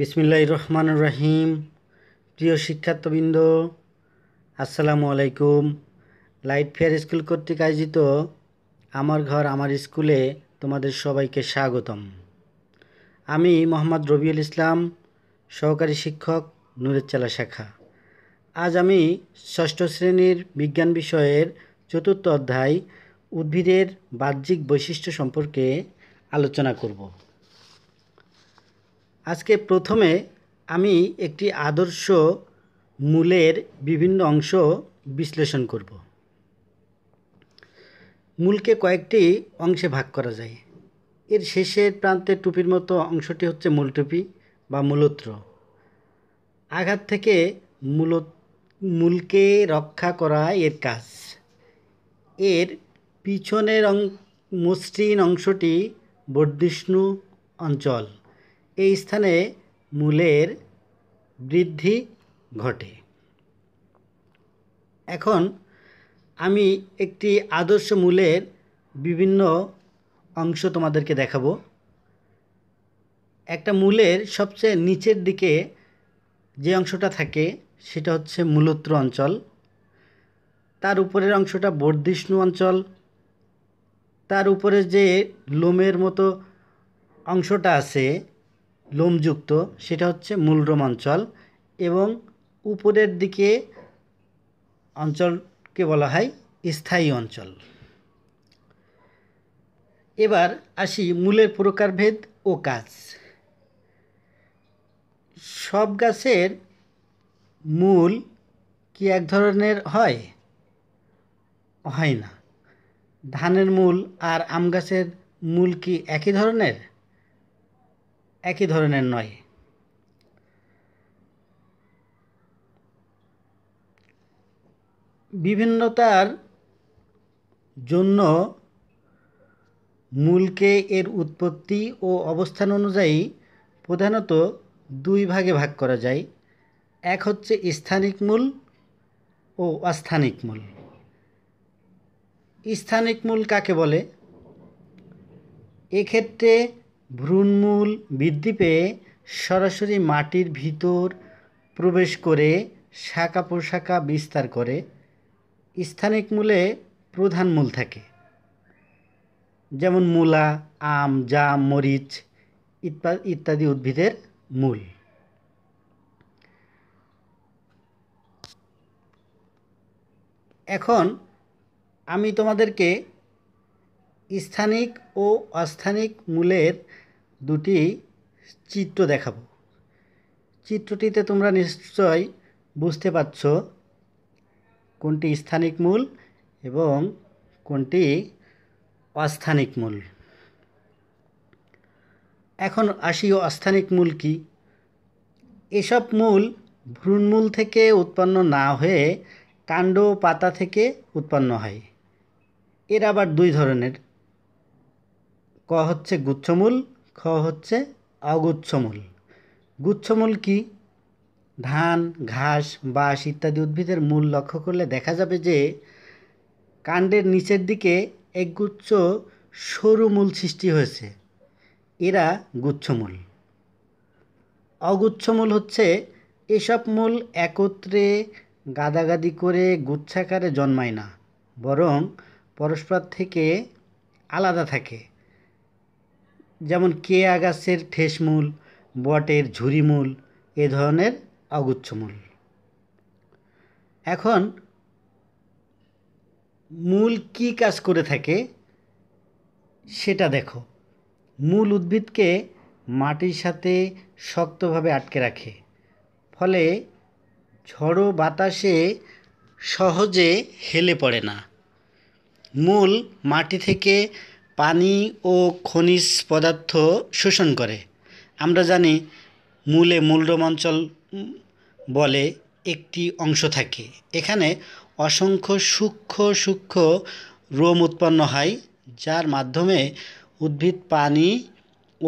বিসমিল্লাহ রহমান রহিম প্রিয় শিক্ষার্থবৃন্দ আসসালামু আলাইকুম লাইট ফেয়ার স্কুল কর্তৃক আয়োজিত আমার ঘর আমার স্কুলে তোমাদের সবাইকে স্বাগতম আমি মোহাম্মদ রবিউল ইসলাম সহকারী শিক্ষক নুরেচালা শাখা আজ আমি ষষ্ঠ শ্রেণীর বিজ্ঞান বিষয়ের চতুর্থ অধ্যায় উদ্ভিদের বাহ্যিক বৈশিষ্ট্য সম্পর্কে আলোচনা করব আজকে প্রথমে আমি একটি আদর্শ মূলের বিভিন্ন অংশ বিশ্লেষণ করব মূলকে কয়েকটি অংশে ভাগ করা যায় এর শেষের প্রান্তে টুপির মতো অংশটি হচ্ছে মূলটুপি বা মূলত্র আঘাত থেকে মূল মূলকে রক্ষা করা এর কাজ এর পিছনের অং মসৃণ অংশটি বর্ধিষ্ণু অঞ্চল এই স্থানে মূলের বৃদ্ধি ঘটে এখন আমি একটি আদর্শ মূলের বিভিন্ন অংশ তোমাদেরকে দেখাবো একটা মূলের সবচেয়ে নিচের দিকে যে অংশটা থাকে সেটা হচ্ছে মূলত্র অঞ্চল তার উপরের অংশটা বর্ধিষ্ণু অঞ্চল তার উপরে যে লোমের মতো অংশটা আছে লোমযুক্ত সেটা হচ্ছে মূল রোমাঞ্চল এবং উপরের দিকে অঞ্চলকে বলা হয় স্থায়ী অঞ্চল এবার আসি মূলের প্রকারভেদ ও কাজ সব গাছের মূল কি এক ধরনের হয় হয় না ধানের মূল আর আম গাছের মূল কি একই ধরনের একই ধরনের নয় বিভিন্নতার জন্য মূলকে এর উৎপত্তি ও অবস্থান অনুযায়ী প্রধানত দুই ভাগে ভাগ করা যায় এক হচ্ছে স্থানিক মূল ও অস্থানিক মূল স্থানিক মূল কাকে বলে এক্ষেত্রে ভ্রূণমূল বৃদ্ধি পেয়ে সরাসরি মাটির ভিতর প্রবেশ করে শাখা পোশাখা বিস্তার করে স্থানিক মূলে প্রধান মূল থাকে যেমন মূলা আম জাম মরিচ ইত্যাদি উদ্ভিদের মূল এখন আমি তোমাদেরকে স্থানিক ও অস্থানিক মূলের দুটি চিত্র দেখাবো চিত্রটিতে তোমরা নিশ্চয় বুঝতে পারছ কোনটি স্থানিক মূল এবং কোনটি অস্থানিক মূল এখন আসি অস্থানিক মূল কি এসব মূল ভ্রূণমূল থেকে উৎপন্ন না হয়ে কাণ্ড পাতা থেকে উৎপন্ন হয় এর আবার দুই ধরনের ক হচ্ছে গুচ্ছমূল খ হচ্ছে অগুচ্ছমূল গুচ্ছমূল কি ধান ঘাস বাঁশ ইত্যাদি উদ্ভিদের মূল লক্ষ্য করলে দেখা যাবে যে কাণ্ডের নিচের দিকে একগুচ্ছ সরু মূল সৃষ্টি হয়েছে এরা গুচ্ছমূল অগুচ্ছমূল হচ্ছে এসব মূল একত্রে গাদাগাদি করে গুচ্ছাকারে জন্মায় না বরং পরস্পর থেকে আলাদা থাকে যেমন কে আগাছের ঠেসমূল বটের ঝুরিমূল এ ধরনের অগুচ্ছমূল এখন মূল কি কাজ করে থাকে সেটা দেখো মূল উদ্ভিদকে মাটির সাথে শক্তভাবে আটকে রাখে ফলে ঝড়ো বাতাসে সহজে হেলে পড়ে না মূল মাটি থেকে পানি ও খনিজ পদার্থ শোষণ করে আমরা জানি মূলে অঞ্চল বলে একটি অংশ থাকে এখানে অসংখ্য সূক্ষ্ম সূক্ষ্ম রোম উৎপন্ন হয় যার মাধ্যমে উদ্ভিদ পানি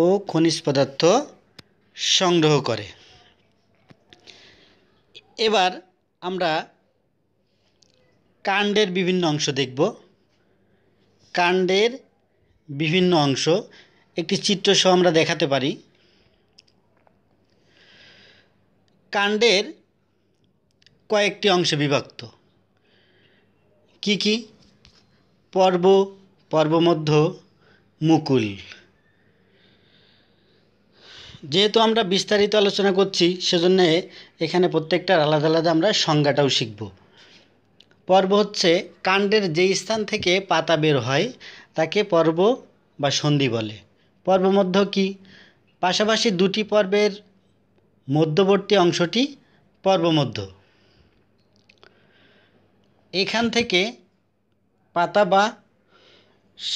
ও খনিজ পদার্থ সংগ্রহ করে এবার আমরা কাণ্ডের বিভিন্ন অংশ দেখব কাণ্ডের বিভিন্ন অংশ একটি চিত্র সহ আমরা দেখাতে পারি কাণ্ডের কয়েকটি অংশে বিভক্ত কি কি পর্ব পর্বমধ্য মুকুল যেহেতু আমরা বিস্তারিত আলোচনা করছি সেজন্য এখানে প্রত্যেকটার আলাদা আলাদা আমরা সংজ্ঞাটাও শিখব পর্ব হচ্ছে কাণ্ডের যে স্থান থেকে পাতা বের হয় তাকে পর্ব বা সন্ধি বলে পর্বমধ্য কী পাশাপাশি দুটি পর্বের মধ্যবর্তী অংশটি পর্বমধ্য এখান থেকে পাতা বা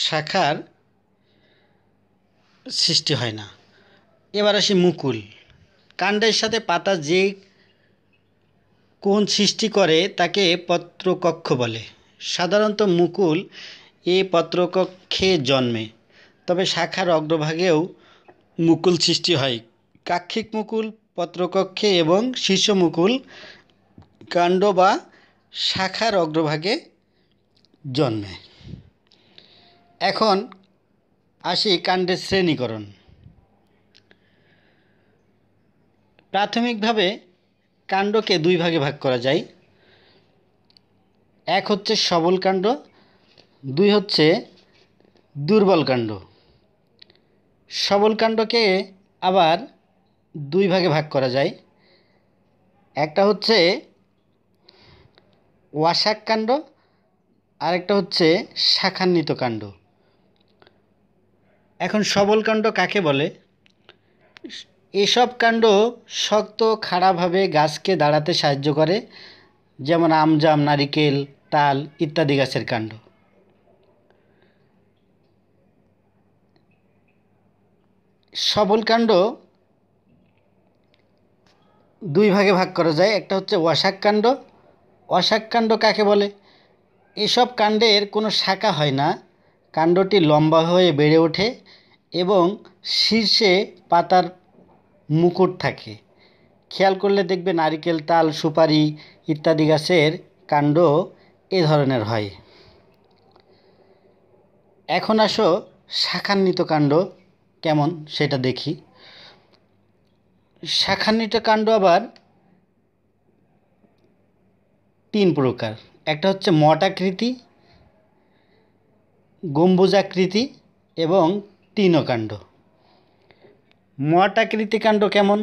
শাখার সৃষ্টি হয় না এবার আসি মুকুল কাণ্ডের সাথে পাতা যে কোন সৃষ্টি করে তাকে পত্রকক্ষ বলে সাধারণত মুকুল এ পত্রকক্ষে জন্মে তবে শাখার অগ্রভাগেও মুকুল সৃষ্টি হয় কাক্ষিক মুকুল পত্রকক্ষে এবং শীর্ষ মুকুল কাণ্ড বা শাখার অগ্রভাগে জন্মে এখন আসি কাণ্ডের শ্রেণীকরণ প্রাথমিকভাবে কাণ্ডকে দুই ভাগে ভাগ করা যায় এক হচ্ছে সবল কাণ্ড দুই হচ্ছে দুর্বল কাণ্ড সবল কাণ্ডকে আবার দুই ভাগে ভাগ করা যায় একটা হচ্ছে ওয়াশাক কাণ্ড আর একটা হচ্ছে শাখান্বিত কাণ্ড এখন সবল কাণ্ড কাকে বলে এসব কাণ্ড শক্ত খাড়াভাবে গাছকে দাঁড়াতে সাহায্য করে যেমন আমজাম নারিকেল তাল ইত্যাদি গাছের কাণ্ড সবলকাণ্ড দুই ভাগে ভাগ করা যায় একটা হচ্ছে অশাককাণ্ড অশাককাণ্ড কাকে বলে এসব কাণ্ডের কোনো শাখা হয় না কাণ্ডটি লম্বা হয়ে বেড়ে ওঠে এবং শীর্ষে পাতার মুকুট থাকে খেয়াল করলে দেখবে নারিকেল তাল সুপারি ইত্যাদি গাছের কাণ্ড এ ধরনের হয় এখন আসো শাখান্বিত কাণ্ড কেমন সেটা দেখি শাখান্বিত কাণ্ড আবার তিন প্রকার একটা হচ্ছে মটাকৃতি গম্বুজাকৃতি এবং তৃণকাণ্ড মটাকৃতি কাণ্ড কেমন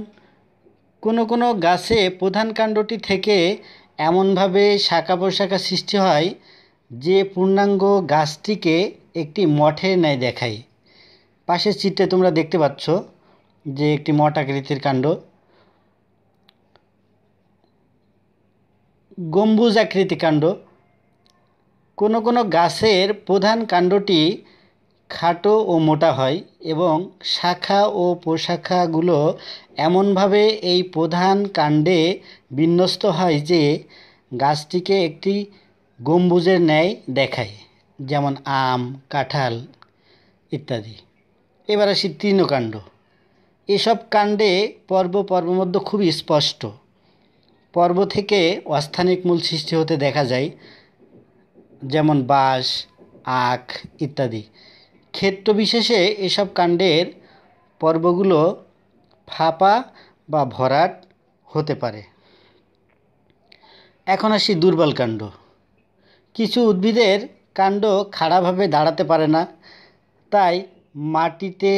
কোনো কোনো গাছে প্রধান কাণ্ডটি থেকে এমনভাবে শাখা প্রশাখা সৃষ্টি হয় যে পূর্ণাঙ্গ গাছটিকে একটি মঠের ন্যায় দেখায় পাশের চিত্রে তোমরা দেখতে পাচ্ছ যে একটি মট আকৃতির কাণ্ড গম্বুজ আকৃতি কাণ্ড কোনো কোনো গাছের প্রধান কাণ্ডটি খাটো ও মোটা হয় এবং শাখা ও প্রশাখাগুলো এমনভাবে এই প্রধান কাণ্ডে বিন্যস্ত হয় যে গাছটিকে একটি গম্বুজের ন্যায় দেখায় যেমন আম কাঁঠাল ইত্যাদি এবার আসি তৃণকাণ্ড এসব কাণ্ডে পর্ব মধ্যে খুবই স্পষ্ট পর্ব থেকে অস্থানিক মূল সৃষ্টি হতে দেখা যায় যেমন বাঁশ আখ ইত্যাদি ক্ষেত্র বিশেষে এসব কাণ্ডের পর্বগুলো ফাঁপা বা ভরাট হতে পারে এখন আসি দুর্বল কাণ্ড কিছু উদ্ভিদের কাণ্ড খাড়াভাবে দাঁড়াতে পারে না তাই মাটিতে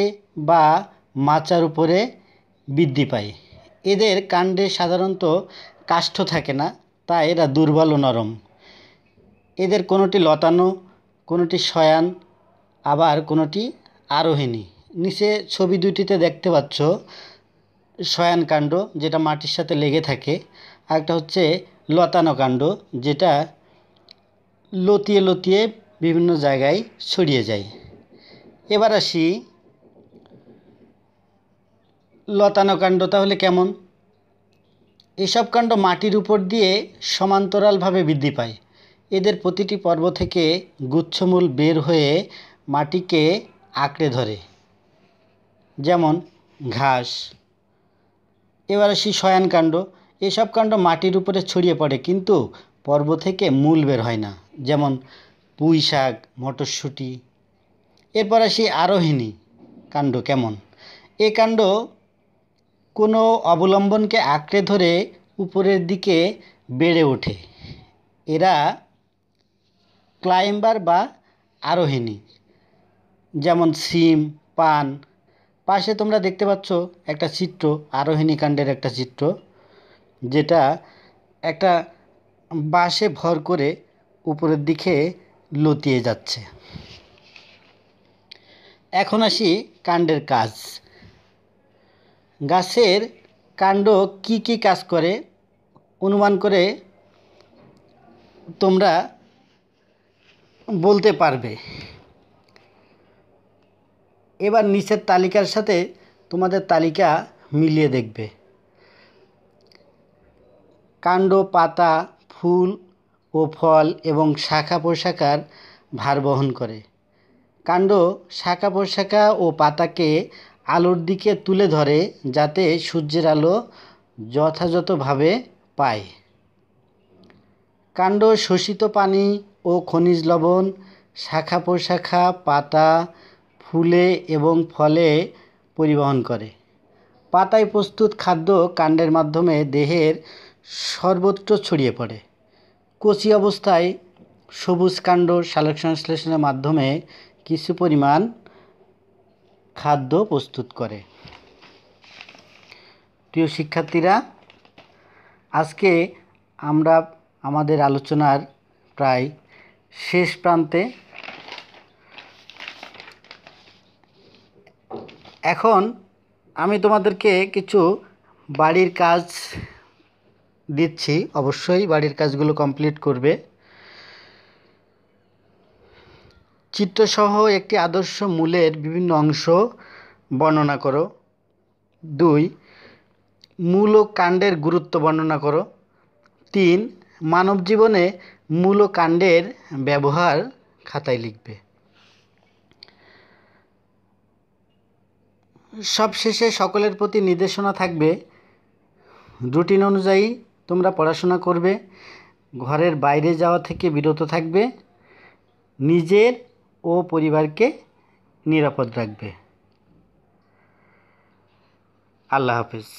বা মাচার উপরে বৃদ্ধি পায় এদের কাণ্ডে সাধারণত কাষ্ঠ থাকে না তাই এরা দুর্বল ও নরম এদের কোনোটি লতানো কোনোটি শয়ান আবার কোনোটি আরোহিণী নিচে ছবি দুটিতে দেখতে পাচ্ছ শয়ান কাণ্ড যেটা মাটির সাথে লেগে থাকে আর একটা হচ্ছে লতানো কাণ্ড যেটা লতিয়ে লতিয়ে বিভিন্ন জায়গায় ছড়িয়ে যায় এবার আসি লতানো কাণ্ড তাহলে কেমন এসব কাণ্ড মাটির উপর দিয়ে সমান্তরালভাবে বৃদ্ধি পায় এদের প্রতিটি পর্ব থেকে গুচ্ছমূল বের হয়ে মাটিকে আঁকড়ে ধরে যেমন ঘাস এবার আসি শয়ানকাণ্ড এসব কাণ্ড মাটির উপরে ছড়িয়ে পড়ে কিন্তু পর্ব থেকে মূল বের হয় না যেমন পুঁই শাক মটরশুঁটি এরপর আসি আরোহিণী কাণ্ড কেমন এ কাণ্ড কোনো অবলম্বনকে আঁকড়ে ধরে উপরের দিকে বেড়ে ওঠে এরা ক্লাইম্বার বা আরোহিণী যেমন সিম পান পাশে তোমরা দেখতে পাচ্ছ একটা চিত্র আরোহিণী কাণ্ডের একটা চিত্র যেটা একটা বাঁশে ভর করে উপরের দিকে লতিয়ে যাচ্ছে এখন আসি কাণ্ডের কাজ গাছের কাণ্ড কি কি কাজ করে অনুমান করে তোমরা বলতে পারবে এবার নিচের তালিকার সাথে তোমাদের তালিকা মিলিয়ে দেখবে কাণ্ড পাতা ফুল ও ফল এবং শাখা প্রশাখার ভার বহন করে কাণ্ড শাখা প্রশাখা ও পাতাকে আলোর দিকে তুলে ধরে যাতে সূর্যের আলো যথাযথভাবে পায় কাণ্ড শোষিত পানি ও খনিজ লবণ শাখা প্রশাখা পাতা ফুলে এবং ফলে পরিবহন করে পাতায় প্রস্তুত খাদ্য কাণ্ডের মাধ্যমে দেহের সর্বত্র ছড়িয়ে পড়ে কচি অবস্থায় সবুজ কাণ্ড সালোক সংশ্লেষণের মাধ্যমে কিছু পরিমাণ খাদ্য প্রস্তুত করে প্রিয় শিক্ষার্থীরা আজকে আমরা আমাদের আলোচনার প্রায় শেষ প্রান্তে এখন আমি তোমাদেরকে কিছু বাড়ির কাজ দিচ্ছি অবশ্যই বাড়ির কাজগুলো কমপ্লিট করবে চিত্রসহ একটি আদর্শ মূলের বিভিন্ন অংশ বর্ণনা করো দুই মূল ও কাণ্ডের গুরুত্ব বর্ণনা করো তিন মানব জীবনে মূল ও কাণ্ডের ব্যবহার খাতায় লিখবে সবশেষে সকলের প্রতি নির্দেশনা থাকবে রুটিন অনুযায়ী তোমরা পড়াশোনা করবে ঘরের বাইরে যাওয়া থেকে বিরত থাকবে নিজের ও পরিবারকে নিরাপদ রাখবে আল্লাহ হাফিজ